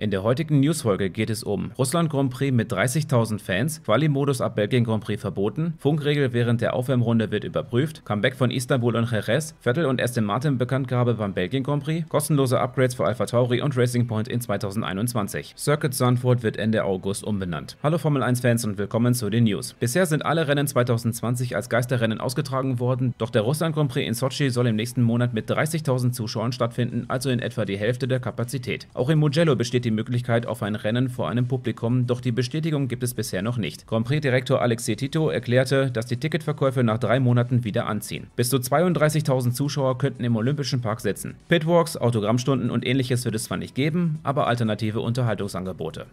In der heutigen Newsfolge geht es um Russland Grand Prix mit 30.000 Fans, Quali-Modus ab Belgien Grand Prix verboten, Funkregel während der Aufwärmrunde wird überprüft, Comeback von Istanbul und Jerez, Vettel und Aston Martin Bekanntgabe beim Belgien Grand Prix, kostenlose Upgrades für Alpha Tauri und Racing Point in 2021. Circuit Sanford wird Ende August umbenannt. Hallo Formel 1 Fans und willkommen zu den News. Bisher sind alle Rennen 2020 als Geisterrennen ausgetragen worden, doch der Russland Grand Prix in Sochi soll im nächsten Monat mit 30.000 Zuschauern stattfinden, also in etwa die Hälfte der Kapazität. Auch in Mugello besteht die die Möglichkeit auf ein Rennen vor einem Publikum, doch die Bestätigung gibt es bisher noch nicht. Grand Prix-Direktor Alexei Tito erklärte, dass die Ticketverkäufe nach drei Monaten wieder anziehen. Bis zu 32.000 Zuschauer könnten im Olympischen Park sitzen. Pitwalks, Autogrammstunden und ähnliches wird es zwar nicht geben, aber alternative Unterhaltungsangebote.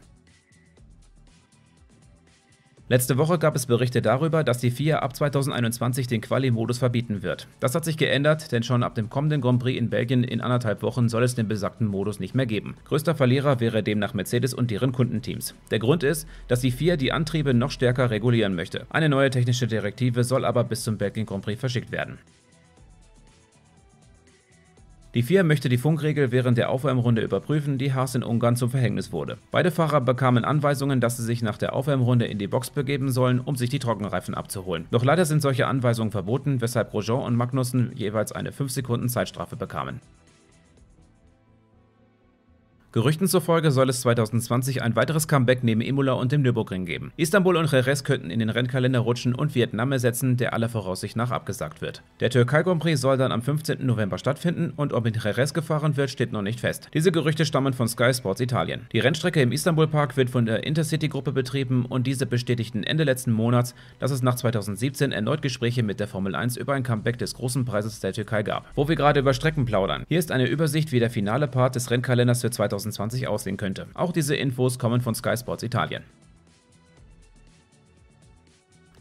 Letzte Woche gab es Berichte darüber, dass die FIA ab 2021 den Quali-Modus verbieten wird. Das hat sich geändert, denn schon ab dem kommenden Grand Prix in Belgien in anderthalb Wochen soll es den besagten Modus nicht mehr geben. Größter Verlierer wäre demnach Mercedes und deren Kundenteams. Der Grund ist, dass die FIA die Antriebe noch stärker regulieren möchte. Eine neue technische Direktive soll aber bis zum Belgien Grand Prix verschickt werden. Die FIA möchte die Funkregel während der Aufwärmrunde überprüfen, die Haas in Ungarn zum Verhängnis wurde. Beide Fahrer bekamen Anweisungen, dass sie sich nach der Aufwärmrunde in die Box begeben sollen, um sich die Trockenreifen abzuholen. Doch leider sind solche Anweisungen verboten, weshalb Grosjean und Magnussen jeweils eine 5 Sekunden Zeitstrafe bekamen. Gerüchten zufolge soll es 2020 ein weiteres Comeback neben Imola und dem Nürburgring geben. Istanbul und Jerez könnten in den Rennkalender rutschen und Vietnam ersetzen, der aller Voraussicht nach abgesagt wird. Der Türkei Grand Prix soll dann am 15. November stattfinden und ob in Jerez gefahren wird, steht noch nicht fest. Diese Gerüchte stammen von Sky Sports Italien. Die Rennstrecke im Istanbul Park wird von der Intercity-Gruppe betrieben und diese bestätigten Ende letzten Monats, dass es nach 2017 erneut Gespräche mit der Formel 1 über ein Comeback des großen Preises der Türkei gab. Wo wir gerade über Strecken plaudern. Hier ist eine Übersicht, wie der finale Part des Rennkalenders für 2017 2020 aussehen könnte. Auch diese Infos kommen von Sky Sports Italien.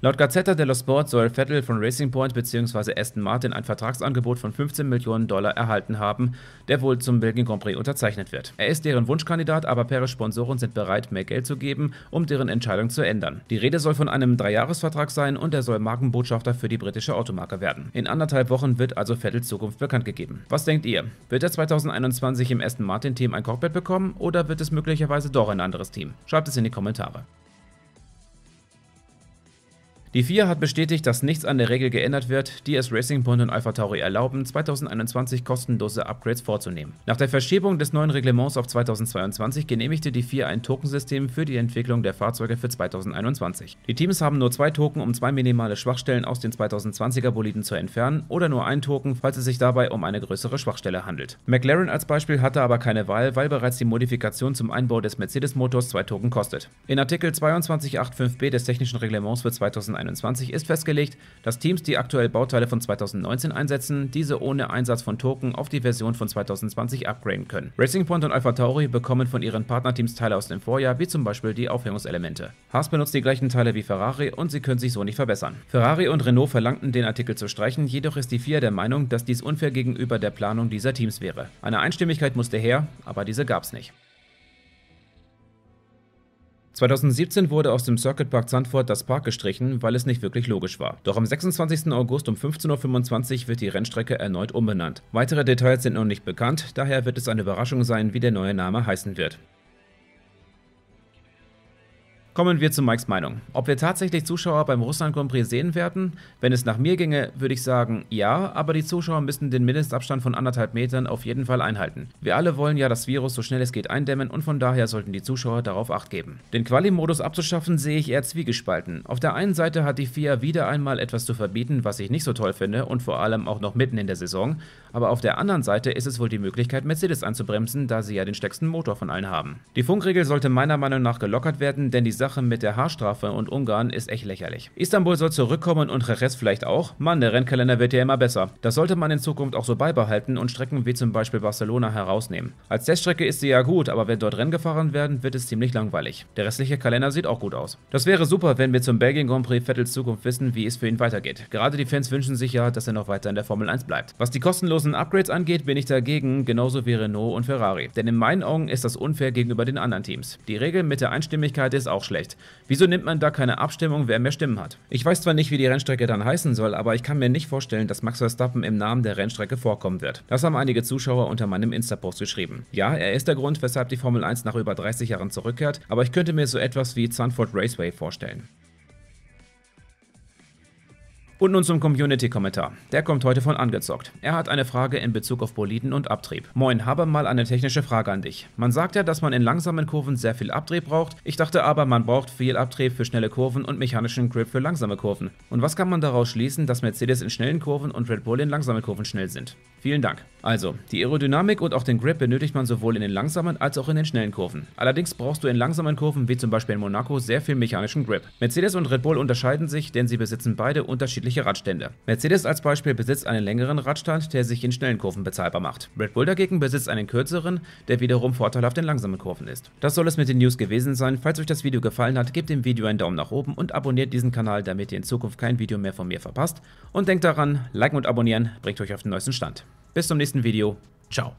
Laut Gazzetta dello Sport soll Vettel von Racing Point bzw. Aston Martin ein Vertragsangebot von 15 Millionen Dollar erhalten haben, der wohl zum Belgien Grand Prix unterzeichnet wird. Er ist deren Wunschkandidat, aber Peres Sponsoren sind bereit, mehr Geld zu geben, um deren Entscheidung zu ändern. Die Rede soll von einem Dreijahresvertrag sein und er soll Markenbotschafter für die britische Automarke werden. In anderthalb Wochen wird also Vettels Zukunft bekannt gegeben. Was denkt ihr? Wird er 2021 im Aston Martin Team ein Cockpit bekommen oder wird es möglicherweise doch ein anderes Team? Schreibt es in die Kommentare. Die FIA hat bestätigt, dass nichts an der Regel geändert wird, die es Racing Point und AlphaTauri erlauben, 2021 kostenlose Upgrades vorzunehmen. Nach der Verschiebung des neuen Reglements auf 2022 genehmigte die FIA ein Tokensystem für die Entwicklung der Fahrzeuge für 2021. Die Teams haben nur zwei Token, um zwei minimale Schwachstellen aus den 2020er Boliden zu entfernen, oder nur ein Token, falls es sich dabei um eine größere Schwachstelle handelt. McLaren als Beispiel hatte aber keine Wahl, weil bereits die Modifikation zum Einbau des Mercedes-Motors zwei Token kostet. In Artikel 2285b des technischen Reglements für 2021 2021 ist festgelegt, dass Teams, die aktuell Bauteile von 2019 einsetzen, diese ohne Einsatz von Token auf die Version von 2020 upgraden können. Racing Point und Alpha Tauri bekommen von ihren Partnerteams Teile aus dem Vorjahr, wie zum Beispiel die Aufhängungselemente. Haas benutzt die gleichen Teile wie Ferrari und sie können sich so nicht verbessern. Ferrari und Renault verlangten, den Artikel zu streichen, jedoch ist die FIA der Meinung, dass dies unfair gegenüber der Planung dieser Teams wäre. Eine Einstimmigkeit musste her, aber diese gab es nicht. 2017 wurde aus dem Circuit Park Zandvoort das Park gestrichen, weil es nicht wirklich logisch war. Doch am 26. August um 15.25 Uhr wird die Rennstrecke erneut umbenannt. Weitere Details sind noch nicht bekannt, daher wird es eine Überraschung sein, wie der neue Name heißen wird. Kommen wir zu Mikes Meinung. Ob wir tatsächlich Zuschauer beim Russland Grand Prix sehen werden? Wenn es nach mir ginge, würde ich sagen, ja, aber die Zuschauer müssen den Mindestabstand von anderthalb Metern auf jeden Fall einhalten. Wir alle wollen ja das Virus so schnell es geht eindämmen und von daher sollten die Zuschauer darauf Acht geben. Den Quali-Modus abzuschaffen sehe ich eher zwiegespalten. Auf der einen Seite hat die FIA wieder einmal etwas zu verbieten, was ich nicht so toll finde und vor allem auch noch mitten in der Saison, aber auf der anderen Seite ist es wohl die Möglichkeit, Mercedes anzubremsen, da sie ja den stärksten Motor von allen haben. Die Funkregel sollte meiner Meinung nach gelockert werden, denn die Sache Sache mit der Haarstrafe und Ungarn ist echt lächerlich. Istanbul soll zurückkommen und Jerez vielleicht auch. Mann, der Rennkalender wird ja immer besser. Das sollte man in Zukunft auch so beibehalten und Strecken wie zum Beispiel Barcelona herausnehmen. Als Teststrecke ist sie ja gut, aber wenn dort Rennen gefahren werden, wird es ziemlich langweilig. Der restliche Kalender sieht auch gut aus. Das wäre super, wenn wir zum Belgien Grand Prix Vettels Zukunft wissen, wie es für ihn weitergeht. Gerade die Fans wünschen sich ja, dass er noch weiter in der Formel 1 bleibt. Was die kostenlosen Upgrades angeht, bin ich dagegen, genauso wie Renault und Ferrari. Denn in meinen Augen ist das unfair gegenüber den anderen Teams. Die Regel mit der Einstimmigkeit ist auch schlecht schlecht. Wieso nimmt man da keine Abstimmung, wer mehr Stimmen hat? Ich weiß zwar nicht, wie die Rennstrecke dann heißen soll, aber ich kann mir nicht vorstellen, dass Max Verstappen im Namen der Rennstrecke vorkommen wird. Das haben einige Zuschauer unter meinem Insta-Post geschrieben. Ja, er ist der Grund, weshalb die Formel 1 nach über 30 Jahren zurückkehrt, aber ich könnte mir so etwas wie Zandvoort Raceway vorstellen. Und nun zum Community-Kommentar. Der kommt heute von Angezockt. Er hat eine Frage in Bezug auf Boliden und Abtrieb. Moin, habe mal eine technische Frage an dich. Man sagt ja, dass man in langsamen Kurven sehr viel Abtrieb braucht. Ich dachte aber, man braucht viel Abtrieb für schnelle Kurven und mechanischen Grip für langsame Kurven. Und was kann man daraus schließen, dass Mercedes in schnellen Kurven und Red Bull in langsamen Kurven schnell sind? Vielen Dank. Also, die Aerodynamik und auch den Grip benötigt man sowohl in den langsamen als auch in den schnellen Kurven. Allerdings brauchst du in langsamen Kurven, wie zum Beispiel in Monaco, sehr viel mechanischen Grip. Mercedes und Red Bull unterscheiden sich, denn sie besitzen beide unterschiedliche Radstände. Mercedes als Beispiel besitzt einen längeren Radstand, der sich in schnellen Kurven bezahlbar macht. Red Bull dagegen besitzt einen kürzeren, der wiederum vorteilhaft in langsamen Kurven ist. Das soll es mit den News gewesen sein. Falls euch das Video gefallen hat, gebt dem Video einen Daumen nach oben und abonniert diesen Kanal, damit ihr in Zukunft kein Video mehr von mir verpasst. Und denkt daran, liken und abonnieren bringt euch auf den neuesten Stand. Bis zum nächsten Video. Ciao.